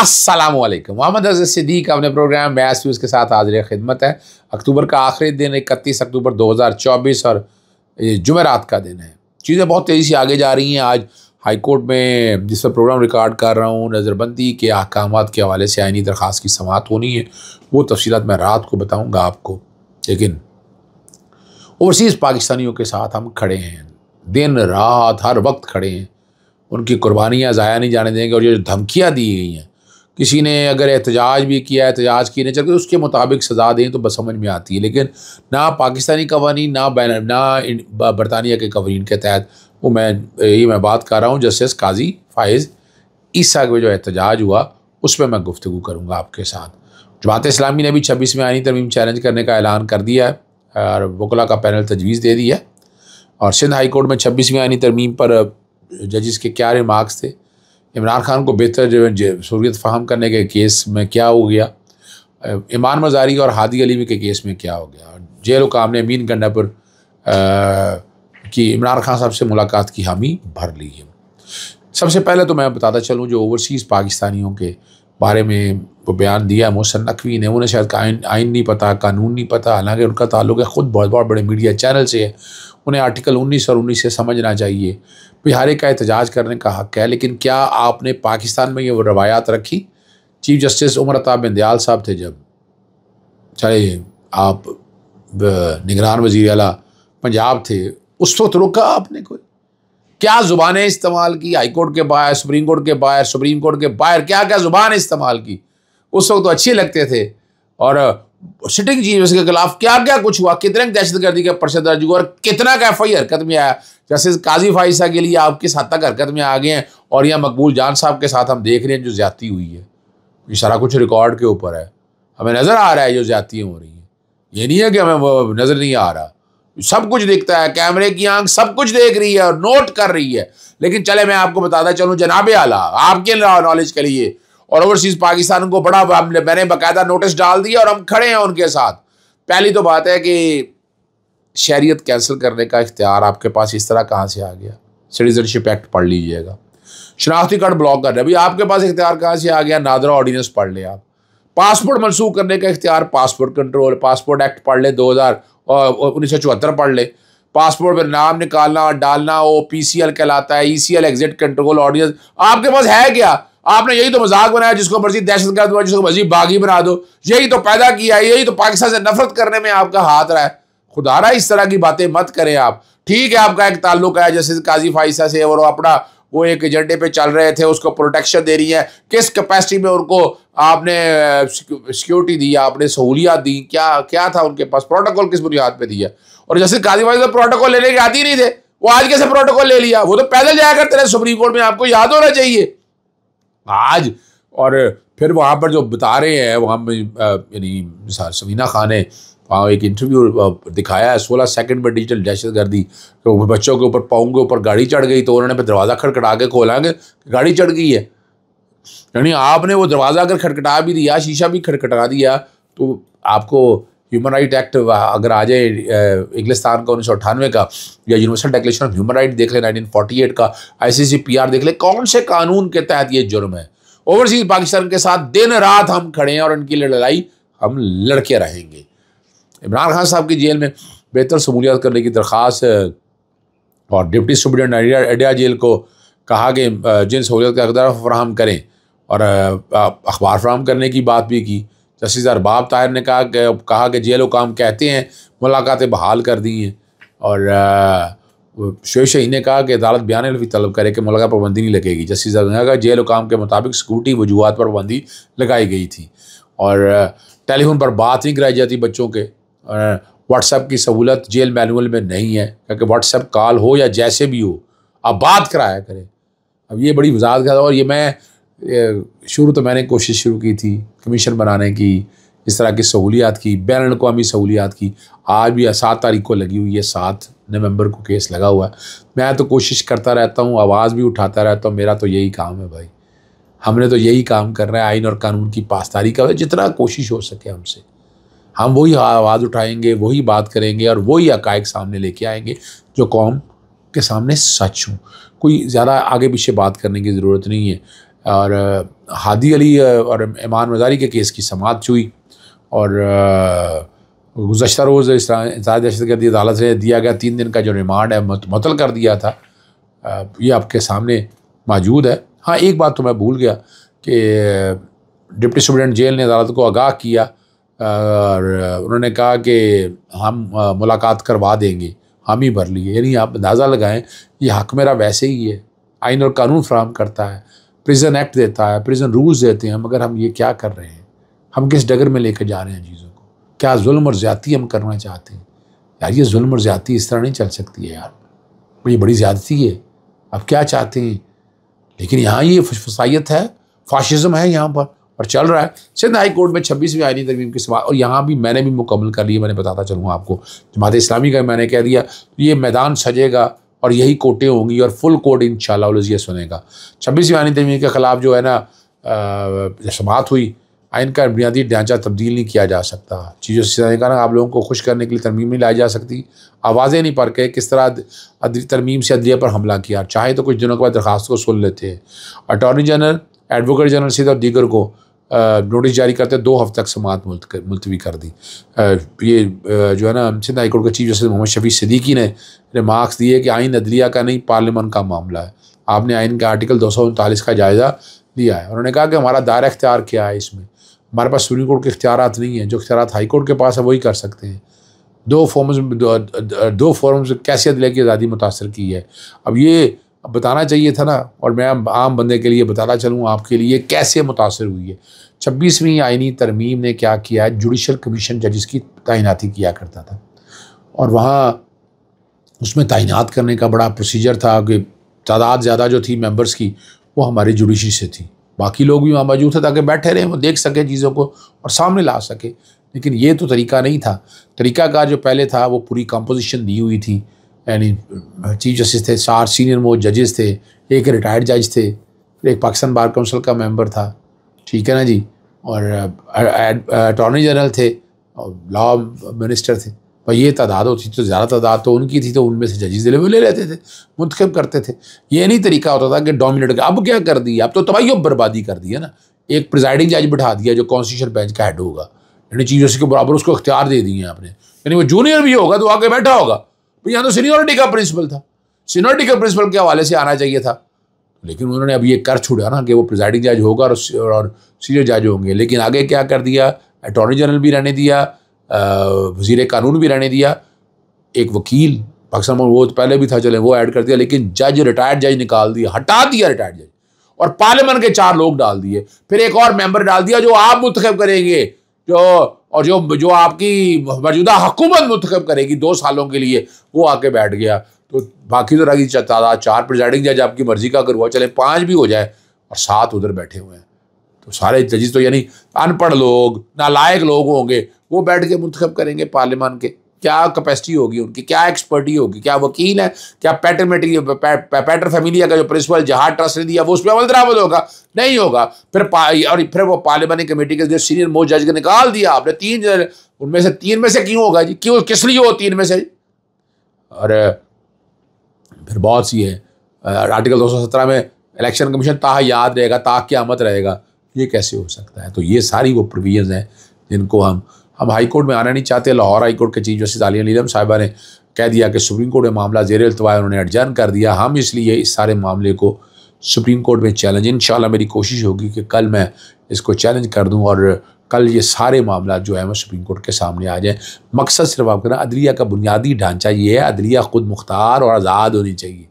असलम मोहम्मद अजय सिद्दीक अपने प्रोग्राम बैस व्यूज़ के साथ हाजिर खिदमत है अक्टूबर का आखिरी दिन इकतीस अक्टूबर 2024 और जुमेरात का दिन है चीज़ें बहुत तेज़ी से आगे जा रही हैं आज हाई कोर्ट में जिस पर प्रोग्राम रिकॉर्ड कर रहा हूँ नज़रबंदी के अहकाम के हवाले से आइनी दरख्वास की समात होनी है वो तफसीत मैं रात को बताऊँगा आपको लेकिन ओवरसीज़ पाकिस्तानियों के साथ हम खड़े हैं दिन रात हर वक्त खड़े हैं उनकी कुर्बानियाँ ज़ाया नहीं जाने देंगे और ये धमकियाँ दी गई हैं किसी ने अगर एहतजाज भी किया एहतजाज की नहीं चलकर तो उसके मुताबिक सज़ा दें तो बस समझ में आती है लेकिन ना पाकिस्तानी कवानी ना बैन ना बरतानिया के कवानीन के तहत वो मैं यही मैं बात कर रहा हूँ जस्टिस काजी फ़ाइज़ ईसा का जो एहतजाज हुआ उस पर मैं गुफ्तु करूँगा आपके साथ जमात इस्लामी ने भी छब्बीस में आनी तरमीम चैलेंज करने का ऐलान कर दिया है और वकला का पैनल तजवीज़ दे दिया और सिंध हाई कोर्ट में छब्बीसवीं आनी तरमीम पर जजिस के क्या रिमार्क्स थे इमरान खान को बेहतर जो सहूलियत फ़ाहम करने के केस में क्या हो गया ईमान मजारी और हादी अलीवी के केस में क्या हो गया जेल काम ने अमीन गंडा पर कि इमरान खान साहब से मुलाकात की हामी भर ली है सबसे पहले तो मैं बताता चलूँ जो ओवरसीज़ पाकिस्तानियों के बारे में वो बयान दिया मोहसन नकवी ने उन्हें शायद आइन आइन नहीं पता कानून नहीं पता हालांकि उनका ताल्लुक है ख़ुद बहुत बहुत बड़े मीडिया चैनल से है उन्हें आर्टिकल उन्नीस और उन्नीस से समझना चाहिए बिहारी का एहतजाज करने का हक है लेकिन क्या आपने पाकिस्तान में ये रवायात रखी चीफ जस्टिस उमर अताब बिंदयाल साहब थे जब चाहे आप निगरान वजीर अला पंजाब थे उस वक्त रुका रोका आपने कोई क्या ज़ुबानें इस्तेमाल की हाई कोर्ट के बाहर सुप्रीम कोर्ट के बाहर सुप्रीम कोर्ट के बाहर क्या क्या ज़ुबान इस्तेमाल की उस वक्त तो अच्छे लगते थे और सिटिंग चीफ के खिलाफ क्या क्या कुछ हुआ कितने दहशतगर्दी का पर्चा दर्ज हुआ और कितना का एफ आई हरकत में आया जैसे काजी फाइसा के लिए आप किस हद तक हरकत में आ गए हैं और यहाँ मकबूल जान साहब के साथ हम देख रहे हैं जो ज्यादा हुई है ये सारा कुछ रिकॉर्ड के ऊपर है हमें नज़र आ रहा है जो ज्यादा हो रही हैं ये नहीं है कि हमें नज़र नहीं आ रहा सब कुछ देखता है कैमरे की आंख सब कुछ देख रही है और नोट कर रही है लेकिन चले मैं आपको बताता चलूँ जनाब आला आपके नॉलेज के लिए और ओवरसीज पाकिस्तान को बड़ा मैंने बाकायदा नोटिस डाल दिया और हम खड़े हैं उनके साथ पहली तो बात है कि शहरीत कैंसिल करने का इख्तियार आपके पास इस तरह कहाँ से आ गया सिटीजनशिप एक्ट पढ़ लीजिएगा शनाख्ती कार्ड ब्लॉक कर रहे अभी आपके पास इख्तियार कहाँ से आ गया नादरा ऑर्डीनेंस पढ़ लें आप पासपोर्ट मनसूख करने का इख्तियार पासपोर्ट कंट्रोल पासपोर्ट एक्ट पढ़ लें दो हज़ार उन्नीस सौ चौहत्तर पढ़ लें पासपोर्ट पर नाम निकालना डालना वो एल कहलाता है E L exit control ordinance आपके पास है क्या आपने यही तो मजाक बनाया जिसको मर्जी दहशत गर्द जिसको मर्जी बागी बना दो यही तो पैदा किया है यही तो पाकिस्तान से नफरत करने में आपका हाथ रहा है खुदा रहा इस तरह की बातें मत करें आप ठीक है आपका एक ताल्लुक है जैसे काजी फाइसा से और अपना वो एक एजेंडे पे चल रहे थे उसको प्रोटेक्शन दे रही है किस कैपेसिटी में उनको आपने सिक्योरिटी दी आपने सहूलियात दी क्या क्या था उनके पास प्रोटोकॉल किस बुनियाद पे दिया और जैसे काजी फाइसा प्रोटोकॉल लेने के आती नहीं थे वो आज कैसे प्रोटोकॉल ले लिया वो तो पैदल जाया करते रहे सुप्रीम कोर्ट में आपको याद होना चाहिए आज और फिर वहाँ पर जो बता रहे हैं वहाँ यानी समीना खान ने वहाँ एक इंटरव्यू दिखाया है सोलह सेकंड में डिजिटल दहशत गर्दी तो बच्चों के ऊपर पाओं के ऊपर गाड़ी चढ़ गई तो उन्होंने फिर दरवाज़ा खड़खड़ा के खोलेंगे गाड़ी चढ़ गई है यानी आपने वो दरवाज़ा अगर खटखटा भी दिया शीशा भी खटखटा दिया तो आपको ह्यूमन राइट एक्ट अगर आ जाए इंग्लिस्तान का उन्नीस सौ का या universal declaration of human right देख ले नाइनटीन एट का आईसीसी पीआर देख ले कौन से कानून के तहत ये जुर्म है ओवरसीज पाकिस्तान के साथ दिन रात हम खड़े हैं और इनकी लड़ाई हम लड़के रहेंगे इमरान खान साहब की जेल में बेहतर शमूलियात करने की दरख्वास और डिप्टी सुप्रिटेंडेंट अडिया, अडिया जेल को कहा कि जिन सहूलियत का अकदार फ्राहम करें और अखबार फ्राहम करने की बात भी की तहसीलदार बाब ताहिर ने कहा कि कहा कि जेल काम कहते हैं मुलाकातें बहाल कर दी हैं और शोब शही ने कहा कि अदालत बयान भी तलब करे कि मुलाकात पाबंदी नहीं लगेगी जस्टिसदार ने कहा जेल काम के मुताबिक स्कूटी वजूहत पर पाबंदी लगाई गई थी और टेलीफोन पर बात नहीं कराई जाती बच्चों के व्हाट्सएप की सहूलत जेल मैनुअल में नहीं है क्योंकि व्हाट्सएप कॉल हो या जैसे भी हो आप बात कराया करें अब ये बड़ी वजात कर और ये मैं शुरू तो मैंने कोशिश शुरू की थी कमीशन बनाने की इस तरह की सहूलियात की बैन अवी सहूलियात की आज भी सात तारीख को लगी हुई है सात नवंबर को केस लगा हुआ है मैं तो कोशिश करता रहता हूँ आवाज़ भी उठाता रहता हूँ मेरा तो यही काम है भाई हमने तो यही काम कर रहा है आइन और कानून की पासदारी का जितना कोशिश हो सके हमसे हम वही आवाज़ उठाएंगे वही बात करेंगे और वही हकायक सामने लेके आएंगे जो कौम के सामने सच हूँ कोई ज़्यादा आगे पीछे बात करने की ज़रूरत नहीं है और हादी अली और ईमान मजारी के केस की समात हुई और गुजशत रोज़ दहशत गर्दी अदालत से दिया गया तीन दिन का जो रिमांड है मतल कर दिया था ये आपके सामने मौजूद है हाँ एक बात तो मैं भूल गया कि डिप्टी सुप्रिटेंडेंट जेल ने अदालत को आगाह किया और उन्होंने कहा कि हम मुलाकात करवा देंगे हम ही भर लिए यानी आप अंदाज़ा लगाएं ये हक मेरा वैसे ही है आइन और कानून फ्राहम करता है प्रिजन एक्ट देता है प्रिजन रूल्स देते हैं मगर हम ये क्या कर रहे हैं हम किस डगर में लेकर जा रहे हैं चीज़ों को क्या जुल्म और ज़्यादती हम करना चाहते हैं यार ये जुल्म और ज़्यादती इस तरह नहीं चल सकती है यार ये बड़ी ज़्यादती है अब क्या चाहते हैं लेकिन यहाँ ये फसाइत है फाशिज़म है यहाँ पर और चल रहा है सिंध हाई कोर्ट में छब्बीसवीं आयनी तरमीम के सवाल और यहाँ भी मैंने भी मुकम्मल कर लिया मैंने बताता चलूँगा आपको जमात इस्लामी का मैंने कह दिया ये मैदान सजेगा और यही कोटें होंगी और फुल कोर्ट इन ये सुनेगा छब्बीसवीं आनी तमीर के ख़िलाफ़ जो है ना समात हुई आइन का बुनियादी ढांचा तब्दील नहीं किया जा सकता चीज़ों से ना आप लोगों को खुश करने के लिए तरमीम नहीं लाई जा सकती आवाज़ें नहीं पढ़ के किस तरह तरमीम से अदलिया पर हमला किया चाहे तो कुछ दिनों के बाद दरख्वास्त को सुन लेते हैं अटॉर्नी जनरल एडवोकेट जनरल सहित और दीगर को नोटिस जारी करते दो हफ्ते तक समात मुलतवी कर दी ये जो है ना सिंध हाईकोर्ट के चीफ जस्टिस मोहम्मद शफी सिद्दीकी ने रिमार्क्स दिए कि आइन अदलिया का नहीं पार्लियामान का मामला है आपने आइन का आर्टिकल दो सौ उनतालीस का जायज़ा लिया है उन्होंने कहा कि हमारा दायरा इख्तियार क्या है इसमें हमारे पास सुप्रीम कोर्ट के इख्तियार नहीं हैं जो इख्तियार हाईकोर्ट के पास है वही कर सकते हैं दो फॉर्म्स दो, दो फॉर्म्स कैसे अदलिया की आज़ादी मुतासर की है अब ये अब बताना चाहिए था ना और मैं आम बंदे के लिए बताना चलूँ आपके लिए कैसे मुतासर हुई है छब्बीसवीं आइनी तरमीम ने क्या किया है जुडिशल कमीशन जजिस की तैनाती किया करता था और वहाँ उसमें तैनात करने का बड़ा प्रोसीजर था कि तादाद ज़्यादा जो थी मेंबर्स की वो हमारी जुडिशरी से थी बाकी लोग भी वहाँ मौजूद थे ताकि बैठे रहें वो देख सकें चीज़ों को और सामने ला सके लेकिन ये तो तरीका नहीं था तरीका का जो पहले था वो पूरी कंपोजिशन दी हुई थी यानी चीफ जस्टिस थे चार सीनियर मोस्ट जजेस थे एक रिटायर्ड जज थे एक पाकिस्तान बार काउंसिल का मेंबर था ठीक है ना जी और अटॉर्नी जनरल थे और लॉ मिनिस्टर थे पर ये तादाद होती तो ज़्यादा तादाद तो उनकी थी तो उनमें से जजेस दिले ले लेते थे मुंतखब करते थे ये नहीं तरीका होता था कि डोमिनेट अब क्या कर दिया अब तो तबाही और बर्बादी कर दी है ना एक प्रिजाइडिंग जज बिठा दिया जो कॉन्स्टिट्यूशन बेंच का हेड होगा यानी चीफ जस्टिस के बराबर उसको अख्तियार दे दिए आपने यानी वो जूनियर भी होगा तो आगे बैठा होगा यहाँ तो सीनियोरिटी का प्रिंसिपल था सीनियोरिटी का प्रिंसिपल के हवाले से आना चाहिए था लेकिन उन्होंने अब ये कर छोड़ा ना कि वो प्रिजाइडिंग जज होगा और सीनियर जज होंगे लेकिन आगे क्या कर दिया अटॉर्नी जनरल भी रहने दिया वजीर कानून भी रहने दिया एक वकील पाकिस्तान में वो पहले भी था चले वो ऐड कर दिया लेकिन जज रिटायर्ड जज निकाल दिया हटा दिया रिटायर्ड जज और पार्लियामेंट के चार लोग डाल दिए फिर एक और मेंबर डाल दिया जो आप मुंतखब करेंगे जो और जो जो आपकी मौजूदा हुकूमत मुंतखब करेगी दो सालों के लिए वो आके बैठ गया तो बाकी तो रही तादाद चार प्रिजाइडिंग जज आपकी मर्जी का अगर हुआ चले पाँच भी हो जाए और सात उधर बैठे हुए हैं तो सारे जजिस तो यानी अनपढ़ लोग नालायक लोग होंगे वो बैठ के मुंतखब करेंगे पार्लियामान के क्या कैपेसिटी होगी उनकी क्या एक्सपर्टी होगी क्या वकील है क्या पैटर मटेरियल पैटर फैमिलिया का जो प्रिंसिपल जहाज ट्रस्ट ने दिया वो पर अमल दरामद होगा नहीं होगा फिर और फिर वो पार्लियामानी कमेटी के जो सीनियर मोस्ट जज के निकाल दिया आपने तीन उनमें से तीन में से क्यों होगा जी क्यों किस लिए हो तीन में से और फिर बहुत सी है आर्टिकल दो में इलेक्शन कमीशन ता याद रहेगा ता मत रहेगा ये कैसे हो सकता है तो ये सारी वो प्रोविजन हैं जिनको हम अब कोर्ट में आना नहीं चाहते लाहौर हाईकोर्ट के चीफ जस्टिस आलिया नीलम साहिबा ने कह दिया कि सुप्रीम कोर्ट में मामला जेर अल्तवा उन्होंने एडजर्न कर दिया हम इसलिए इस सारे मामले को सुप्रीम कोर्ट में चैलेंज इन मेरी कोशिश होगी कि कल मैं इसको चैलेंज कर दूँ और कल ये सारे मामला जो है वो सुप्रीम कोर्ट के सामने आ जाए मकसद सिर्फ आप कहना अदलिया का बुनियादी ढांचा ये है अदलिया खुद मुख्तार और आज़ाद होनी चाहिए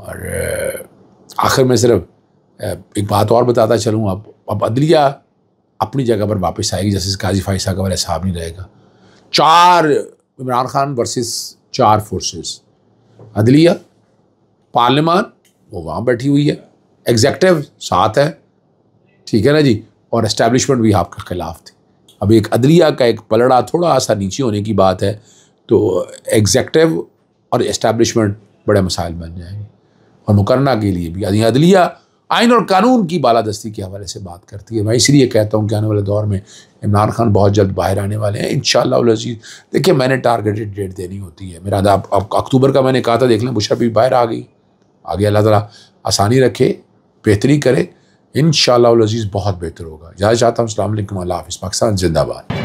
और आखिर में सिर्फ एक बात और बताता चलूँ आप अब अदलिया अपनी जगह पर वापस आएगी जैसे काजी फाई साहब का वाला हिसाब नहीं रहेगा चार इमरान खान वर्सेस चार फोर्सेस अदलिया पार्लियामान वो वहाँ बैठी हुई है एग्जेक्टिव साथ है ठीक है ना जी और इस्टेब्लिशमेंट भी आपके ख़िलाफ़ थी अब एक अदलिया का एक पलड़ा थोड़ा सा नीचे होने की बात है तो एग्जेक्टिव और इस्टेब्लिशमेंट बड़े मसाइल बन जाएंगे और मुकरना के लिए भी अदलिया आइन और कानून की बालादस्ती के हवाले से बात करती है मैं इसलिए कहता हूँ कि आने वाले दौर में इमरान खान बहुत जल्द बाहर आने वाले हैं इन शजीज़ देखिए मैंने टारगेटेड डेट देनी होती है मेरा आप अक्टूबर का मैंने कहा था देख लें बुशा भी बाहर आ गई आगे अल्लाह तला आसानी रखे बेहतरी करे इन शजीज़ बहुत बेहतर होगा ज़्यादा चाहता हूँ अल्लाम पाकिस्तान जिंदाबाद